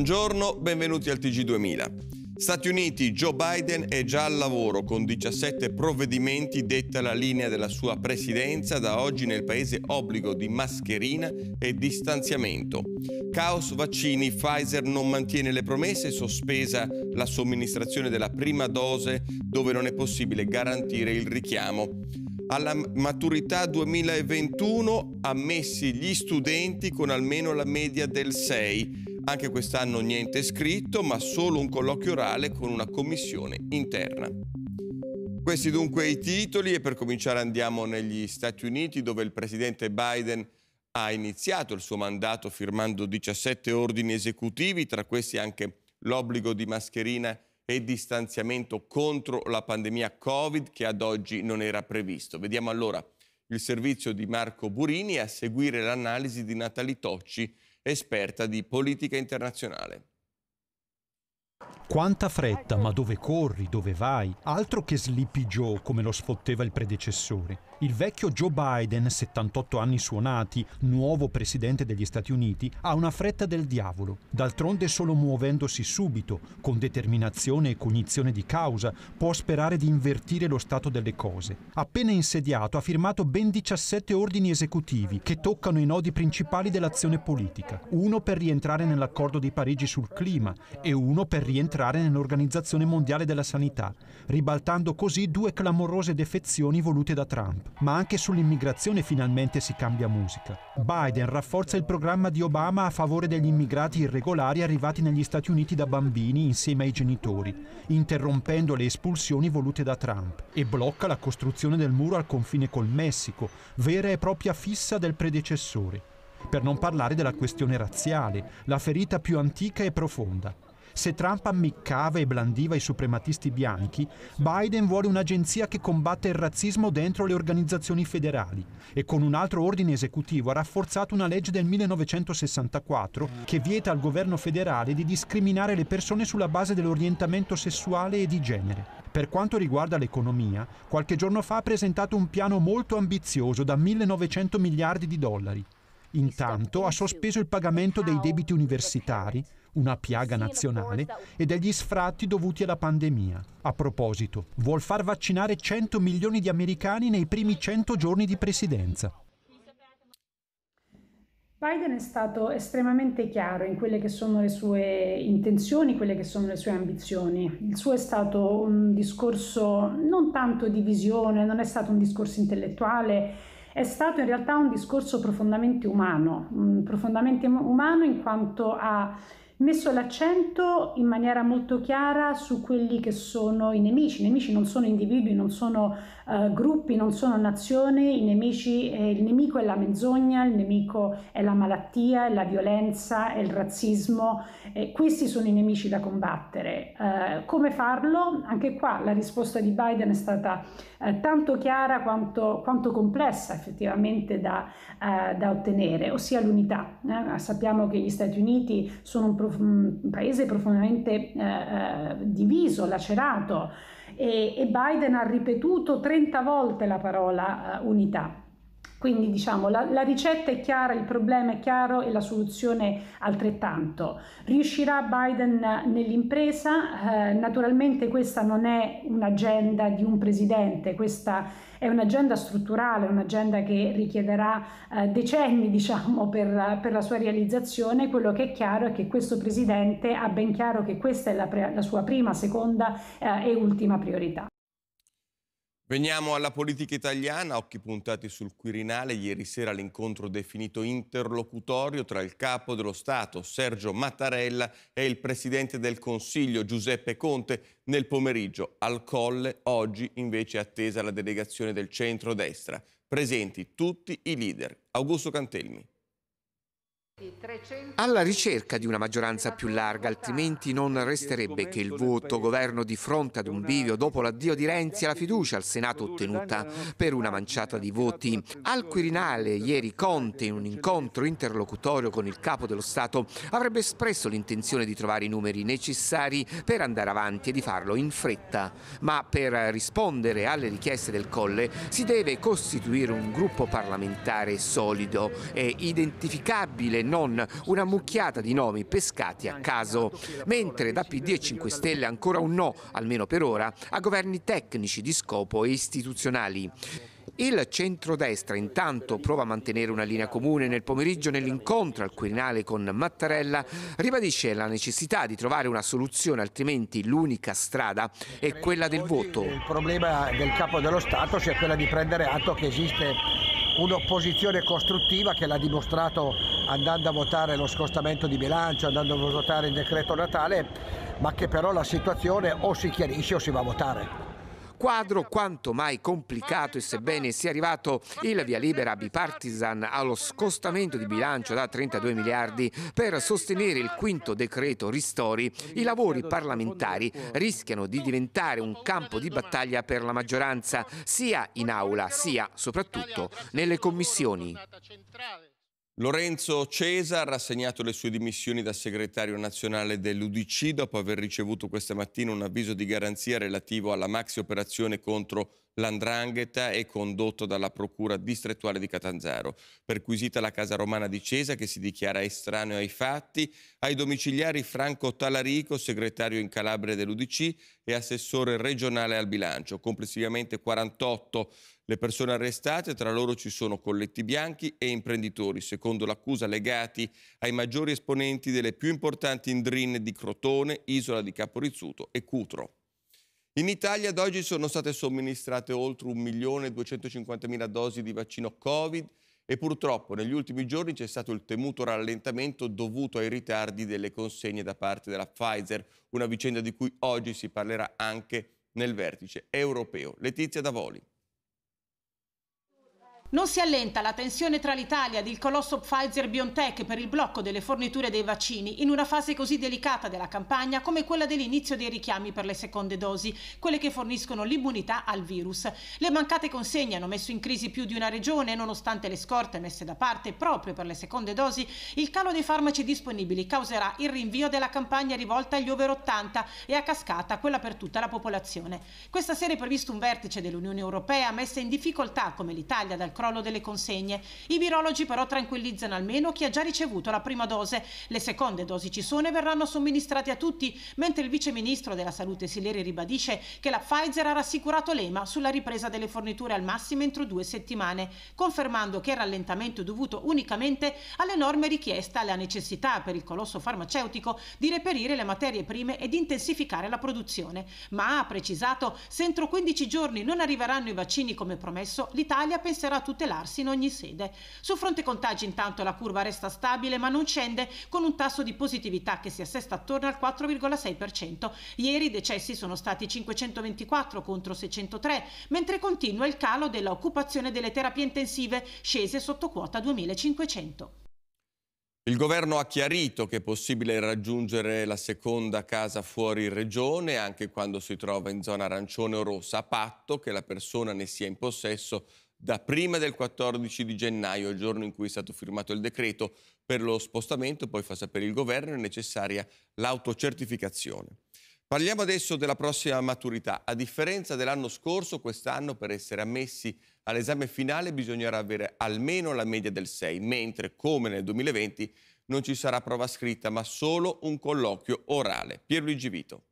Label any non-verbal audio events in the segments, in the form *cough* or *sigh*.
Buongiorno, benvenuti al TG2000. Stati Uniti, Joe Biden è già al lavoro con 17 provvedimenti detti alla linea della sua presidenza, da oggi nel paese obbligo di mascherina e distanziamento. Caos vaccini, Pfizer non mantiene le promesse, sospesa la somministrazione della prima dose dove non è possibile garantire il richiamo. Alla maturità 2021 ammessi gli studenti con almeno la media del 6 anche quest'anno niente scritto, ma solo un colloquio orale con una commissione interna. Questi dunque i titoli e per cominciare andiamo negli Stati Uniti dove il presidente Biden ha iniziato il suo mandato firmando 17 ordini esecutivi, tra questi anche l'obbligo di mascherina e distanziamento contro la pandemia Covid che ad oggi non era previsto. Vediamo allora il servizio di Marco Burini a seguire l'analisi di Natali Tocci esperta di politica internazionale. Quanta fretta, ma dove corri, dove vai? Altro che Sleepy Joe, come lo sfotteva il predecessore. Il vecchio Joe Biden, 78 anni suonati, nuovo presidente degli Stati Uniti, ha una fretta del diavolo. D'altronde solo muovendosi subito, con determinazione e cognizione di causa, può sperare di invertire lo stato delle cose. Appena insediato ha firmato ben 17 ordini esecutivi che toccano i nodi principali dell'azione politica. Uno per rientrare nell'accordo di Parigi sul clima e uno per rientrare nell'Organizzazione Mondiale della Sanità, ribaltando così due clamorose defezioni volute da Trump ma anche sull'immigrazione finalmente si cambia musica. Biden rafforza il programma di Obama a favore degli immigrati irregolari arrivati negli Stati Uniti da bambini insieme ai genitori, interrompendo le espulsioni volute da Trump e blocca la costruzione del muro al confine col Messico, vera e propria fissa del predecessore. Per non parlare della questione razziale, la ferita più antica e profonda. Se Trump ammiccava e blandiva i suprematisti bianchi, Biden vuole un'agenzia che combatte il razzismo dentro le organizzazioni federali e con un altro ordine esecutivo ha rafforzato una legge del 1964 che vieta al governo federale di discriminare le persone sulla base dell'orientamento sessuale e di genere. Per quanto riguarda l'economia, qualche giorno fa ha presentato un piano molto ambizioso da 1.900 miliardi di dollari. Intanto ha sospeso il pagamento dei debiti universitari una piaga nazionale, e degli sfratti dovuti alla pandemia. A proposito, vuol far vaccinare 100 milioni di americani nei primi 100 giorni di presidenza. Biden è stato estremamente chiaro in quelle che sono le sue intenzioni, quelle che sono le sue ambizioni. Il suo è stato un discorso non tanto di visione, non è stato un discorso intellettuale, è stato in realtà un discorso profondamente umano, mm, profondamente umano in quanto ha messo l'accento in maniera molto chiara su quelli che sono i nemici. I nemici non sono individui, non sono eh, gruppi non sono nazioni, nemici, eh, il nemico è la menzogna, il nemico è la malattia, è la violenza, è il razzismo, eh, questi sono i nemici da combattere. Eh, come farlo? Anche qua la risposta di Biden è stata eh, tanto chiara quanto, quanto, complessa effettivamente da, da ottenere, ossia l'unità. sappiamo che gli Stati Uniti sono un, prof- un paese profondamente diviso, lacerato, e, e Biden ha ripetuto 30 volte la parola uh, unità. Quindi diciamo la, la ricetta è chiara, il problema è chiaro e la soluzione altrettanto. Riuscirà Biden nell'impresa? Eh, naturalmente questa non è un'agenda di un presidente, questa è un'agenda strutturale, un'agenda che richiederà eh, decenni *laughs* diciamo, per, per, la sua realizzazione. Quello che è chiaro è che questo presidente ha ben chiaro che questa è la, pre- la sua prima, seconda eh, e ultima priorità. Veniamo alla politica italiana, occhi puntati sul Quirinale. Ieri sera l'incontro definito interlocutorio tra il capo dello Stato, Sergio Mattarella, e il presidente del Consiglio, Giuseppe Conte, nel pomeriggio al Colle. Oggi invece è attesa la delegazione del centro-destra. Presenti tutti i leader. Augusto Cantelmi alla ricerca di una maggioranza più larga, altrimenti non resterebbe che il voto governo di fronte ad un bivio dopo l'addio di Renzi alla fiducia al Senato ottenuta per una manciata di voti. Al Quirinale ieri Conte in un incontro interlocutorio con il capo dello Stato avrebbe espresso l'intenzione di trovare i numeri necessari per andare avanti e di farlo in fretta, ma per rispondere alle richieste del Colle si deve costituire un gruppo parlamentare solido e identificabile non una mucchiata di nomi pescati a caso. Mentre da PD e 5 Stelle ancora un no, almeno per ora, a governi tecnici di scopo e istituzionali. Il centrodestra intanto prova a mantenere una linea comune nel pomeriggio nell'incontro al Quirinale con Mattarella, ribadisce la necessità di trovare una soluzione, altrimenti l'unica strada è quella del voto. Il problema del capo dello Stato sia quella di prendere atto che esiste un'opposizione costruttiva che l'ha dimostrato andando a votare lo scostamento di bilancio, andando a votare il decreto Natale, ma che però la situazione o si chiarisce o si va a votare quadro quanto mai complicato e sebbene sia arrivato il via libera bipartisan allo scostamento di bilancio da 32 miliardi per sostenere il quinto decreto ristori, i lavori parlamentari rischiano di diventare un campo di battaglia per la maggioranza sia in aula sia soprattutto nelle commissioni. Lorenzo Cesar ha rassegnato le sue dimissioni da segretario nazionale dell'Udc dopo aver ricevuto questa mattina un avviso di garanzia relativo alla maxi operazione contro l'Andrangheta e condotto dalla Procura distrettuale di Catanzaro. Perquisita la casa romana di Cesar che si dichiara estraneo ai fatti, ai domiciliari Franco Talarico, segretario in Calabria dell'Udc e assessore regionale al bilancio. Complessivamente 48 le persone arrestate, tra loro ci sono colletti bianchi e imprenditori, secondo l'accusa legati ai maggiori esponenti delle più importanti indrine di Crotone, Isola di Caporizzuto e Cutro. In Italia ad oggi sono state somministrate oltre 1.250.000 dosi di vaccino Covid e purtroppo negli ultimi giorni c'è stato il temuto rallentamento dovuto ai ritardi delle consegne da parte della Pfizer, una vicenda di cui oggi si parlerà anche nel vertice europeo. Letizia Davoli. Non si allenta la tensione tra l'Italia ed il colosso Pfizer-BioNTech per il blocco delle forniture dei vaccini in una fase così delicata della campagna come quella dell'inizio dei richiami per le seconde dosi, quelle che forniscono l'immunità al virus. Le mancate consegne hanno messo in crisi più di una regione e nonostante le scorte messe da parte proprio per le seconde dosi, il calo dei farmaci disponibili causerà il rinvio della campagna rivolta agli over 80 e a cascata quella per tutta la popolazione. Questa sera è previsto un vertice dell'Unione Europea messa in difficoltà come l'Italia dal crollo delle consegne. I virologi però tranquillizzano almeno chi ha già ricevuto la prima dose. Le seconde dosi ci sono e verranno somministrate a tutti, mentre il viceministro della Salute Sileri ribadisce che la Pfizer ha rassicurato l'EMA sulla ripresa delle forniture al massimo entro due settimane, confermando che il rallentamento è dovuto unicamente all'enorme richiesta e alla necessità per il colosso farmaceutico di reperire le materie prime e di intensificare la produzione. Ma ha precisato se entro 15 giorni non arriveranno i vaccini come promesso, l'Italia penserà a tutelarsi in ogni sede. Sul fronte contagi intanto la curva resta stabile ma non scende con un tasso di positività che si assesta attorno al 4,6%. Ieri i decessi sono stati 524 contro 603, mentre continua il calo dell'occupazione delle terapie intensive, scese sotto quota 2500. Il governo ha chiarito che è possibile raggiungere la seconda casa fuori regione anche quando si trova in zona arancione o rossa, a patto che la persona ne sia in possesso da prima del 14 di gennaio, il giorno in cui è stato firmato il decreto per lo spostamento, poi fa sapere il governo, è necessaria l'autocertificazione. Parliamo adesso della prossima maturità. A differenza dell'anno scorso, quest'anno per essere ammessi all'esame finale bisognerà avere almeno la media del 6, mentre come nel 2020 non ci sarà prova scritta ma solo un colloquio orale. Pierluigi Vito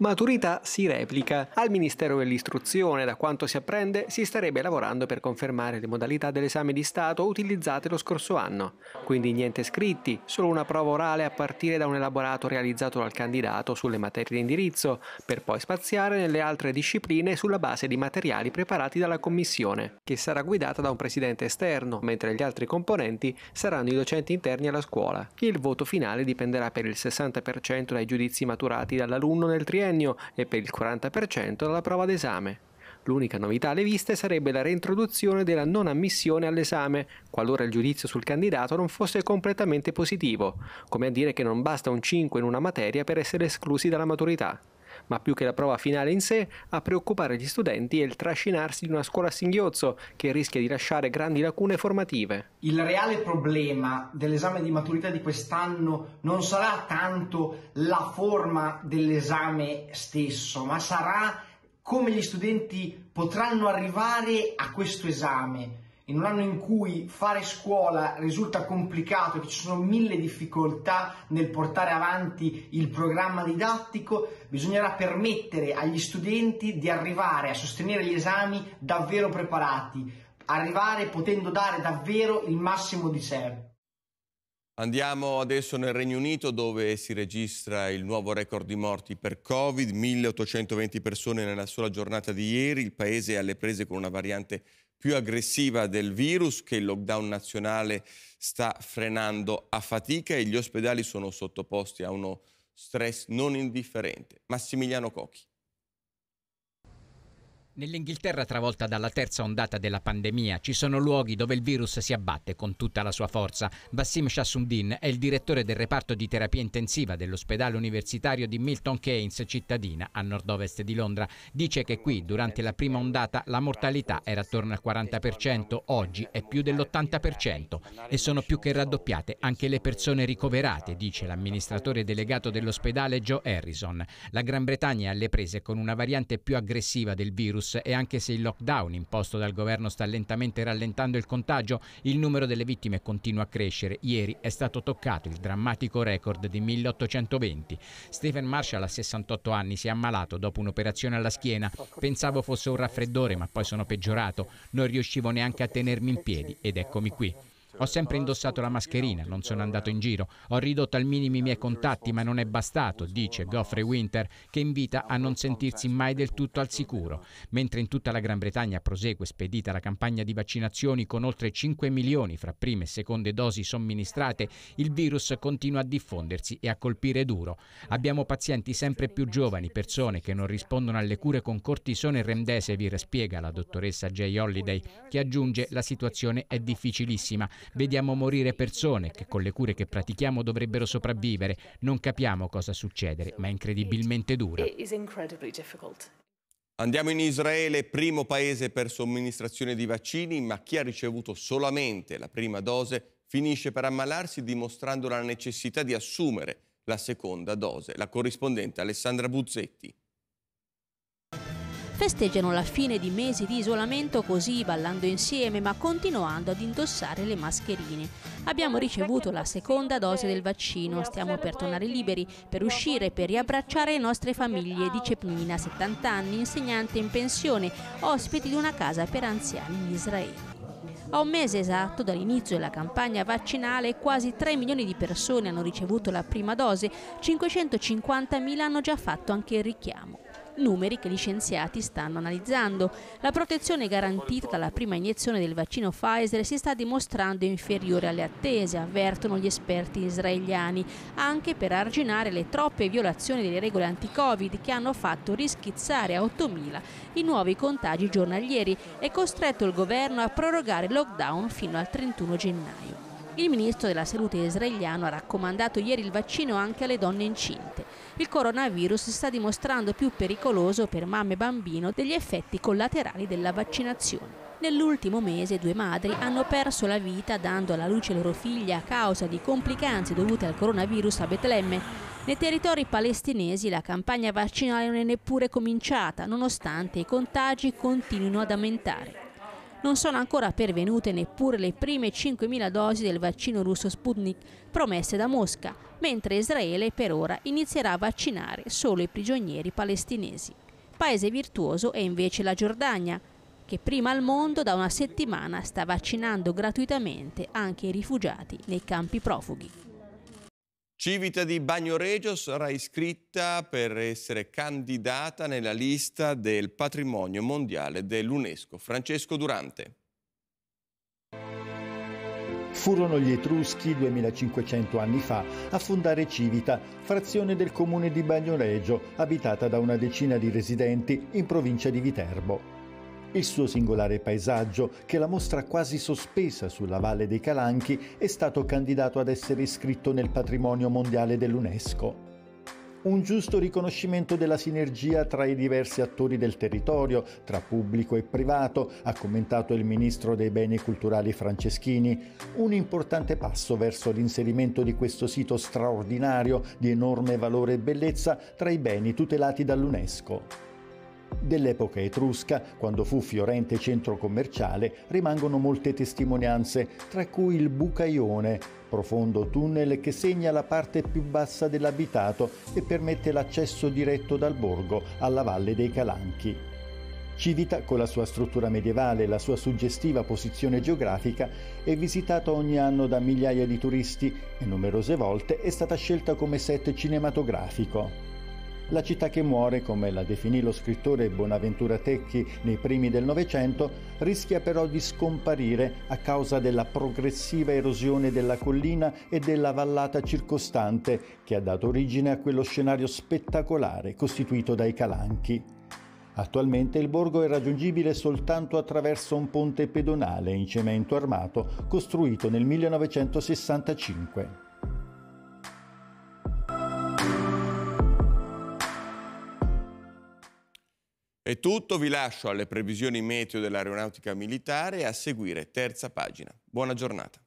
maturità si replica. Al Ministero dell'Istruzione, da quanto si apprende, si starebbe lavorando per confermare le modalità dell'esame di Stato utilizzate lo scorso anno. Quindi niente scritti, solo una prova orale a partire da un elaborato realizzato dal candidato sulle materie di indirizzo, per poi spaziare nelle altre discipline sulla base di materiali preparati dalla Commissione, che sarà guidata da un presidente esterno, mentre gli altri componenti saranno i docenti interni alla scuola. Il voto finale dipenderà per il 60% dai giudizi maturati dall'alunno nel triennio quinquennio e per il 40% dalla prova d'esame. L'unica novità alle viste sarebbe la reintroduzione della non ammissione all'esame, qualora il giudizio sul candidato non fosse completamente positivo, come a dire che non basta un 5 in una materia per essere esclusi dalla maturità ma più che la prova finale in sé, a preoccupare gli studenti è il trascinarsi di una scuola a singhiozzo che rischia di lasciare grandi lacune formative. Il reale problema dell'esame di maturità di quest'anno non sarà tanto la forma dell'esame stesso, ma sarà come gli studenti potranno arrivare a questo esame in un anno in cui fare scuola risulta complicato, che ci sono mille difficoltà nel portare avanti il programma didattico, bisognerà permettere agli studenti di arrivare a sostenere gli esami davvero preparati, arrivare potendo dare davvero il massimo di sé. Andiamo adesso nel Regno Unito dove si registra il nuovo record di morti per Covid, 1820 persone nella sola giornata di ieri, il paese è alle prese con una variante più aggressiva del virus che il lockdown nazionale sta frenando a fatica e gli ospedali sono sottoposti a uno stress non indifferente. Massimiliano Cocchi. Nell'Inghilterra travolta dalla terza ondata della pandemia ci sono luoghi dove il virus si abbatte con tutta la sua forza. Bassim Shassundin è il direttore del reparto di terapia intensiva dell'ospedale universitario di Milton Keynes, cittadina a nord-ovest di Londra. Dice che qui, durante la prima ondata, la mortalità era attorno al 40%, oggi è più dell'80% e sono più che raddoppiate anche le persone ricoverate, dice l'amministratore delegato dell'ospedale Joe Harrison. La Gran Bretagna è alle prese con una variante più aggressiva del virus virus e anche se il lockdown imposto dal governo sta lentamente rallentando il contagio, il numero delle vittime continua a crescere. Ieri è stato toccato il drammatico record di 1820. Stephen Marshall a 68 anni si è ammalato dopo un'operazione alla schiena. Pensavo fosse un raffreddore, ma poi sono peggiorato. Non riuscivo neanche a tenermi in piedi ed eccomi qui. Ho sempre indossato la mascherina, non sono andato in giro. Ho ridotto al minimo i miei contatti, ma non è bastato, dice Geoffrey Winter, che invita a non sentirsi mai del tutto al sicuro. Mentre in tutta la Gran Bretagna prosegue spedita la campagna di vaccinazioni con oltre 5 milioni fra prime e seconde dosi somministrate, il virus continua a diffondersi e a colpire duro. Abbiamo pazienti sempre più giovani, persone che non rispondono alle cure con cortisone e remdesivir, spiega la dottoressa Jay Holliday, che aggiunge la situazione è difficilissima, Vediamo morire persone che con le cure che pratichiamo dovrebbero sopravvivere. Non capiamo cosa succedere, ma è incredibilmente dura. Andiamo in Israele, primo paese per somministrazione di vaccini, ma chi ha ricevuto solamente la prima dose finisce per ammalarsi dimostrando la necessità di assumere la seconda dose. La corrispondente Alessandra Buzzetti festeggiano la fine di mesi di isolamento così ballando insieme ma continuando ad indossare le mascherine. Abbiamo ricevuto la seconda dose del vaccino, stiamo per tornare liberi, per uscire, per riabbracciare le nostre famiglie, dice Pnina, 70 anni, insegnante in pensione, ospiti di una casa per anziani in Israele. A un mese esatto dall'inizio della campagna vaccinale quasi 3 milioni di persone hanno ricevuto la prima dose, 550 mila hanno già fatto anche il richiamo numeri che gli scienziati stanno analizzando. La protezione garantita dalla prima iniezione del vaccino Pfizer si sta dimostrando inferiore alle attese, avvertono gli esperti israeliani, anche per arginare le troppe violazioni delle regole anti-Covid che hanno fatto rischizzare a 8.000 i nuovi contagi giornalieri e costretto il governo a prorogare il lockdown fino al 31 gennaio. Il ministro della salute israeliano ha raccomandato ieri il vaccino anche alle donne incinte. Il coronavirus si sta dimostrando più pericoloso per mamme e bambino degli effetti collaterali della vaccinazione. Nell'ultimo mese due madri hanno perso la vita dando alla luce loro figlia a causa di complicanze dovute al coronavirus a Betlemme. Nei territori palestinesi la campagna vaccinale non è neppure cominciata, nonostante i contagi continuino ad aumentare non sono ancora pervenute neppure le prime 5.000 dosi del vaccino russo Sputnik promesse da Mosca, mentre Israele per ora inizierà a vaccinare solo i prigionieri palestinesi. Paese virtuoso è invece la Giordania, che prima al mondo da una settimana sta vaccinando gratuitamente anche i rifugiati nei campi profughi. Civita di Bagnoregio sarà iscritta per essere candidata nella lista del patrimonio mondiale dell'UNESCO. Francesco Durante. Furono gli Etruschi 2500 anni fa a fondare Civita, frazione del comune di Bagnoregio, abitata da una decina di residenti in provincia di Viterbo. Il suo singolare paesaggio, che la mostra quasi sospesa sulla Valle dei Calanchi, è stato candidato ad essere iscritto nel patrimonio mondiale dell'UNESCO. Un giusto riconoscimento della sinergia tra i diversi attori del territorio, tra pubblico e privato, ha commentato il ministro dei beni culturali Franceschini, un importante passo verso l'inserimento di questo sito straordinario di enorme valore e bellezza tra i beni tutelati dall'UNESCO. Dell'epoca etrusca, quando fu fiorente centro commerciale, rimangono molte testimonianze, tra cui il Bucaione, profondo tunnel che segna la parte più bassa dell'abitato e permette l'accesso diretto dal borgo alla valle dei Calanchi. Civita, con la sua struttura medievale e la sua suggestiva posizione geografica, è visitata ogni anno da migliaia di turisti e numerose volte è stata scelta come set cinematografico. La città che muore, come la definì lo scrittore Bonaventura Tecchi nei primi del Novecento, rischia però di scomparire a causa della progressiva erosione della collina e della vallata circostante che ha dato origine a quello scenario spettacolare costituito dai calanchi. Attualmente il borgo è raggiungibile soltanto attraverso un ponte pedonale in cemento armato costruito nel 1965. È tutto, vi lascio alle previsioni meteo dell'aeronautica militare e a seguire terza pagina. Buona giornata.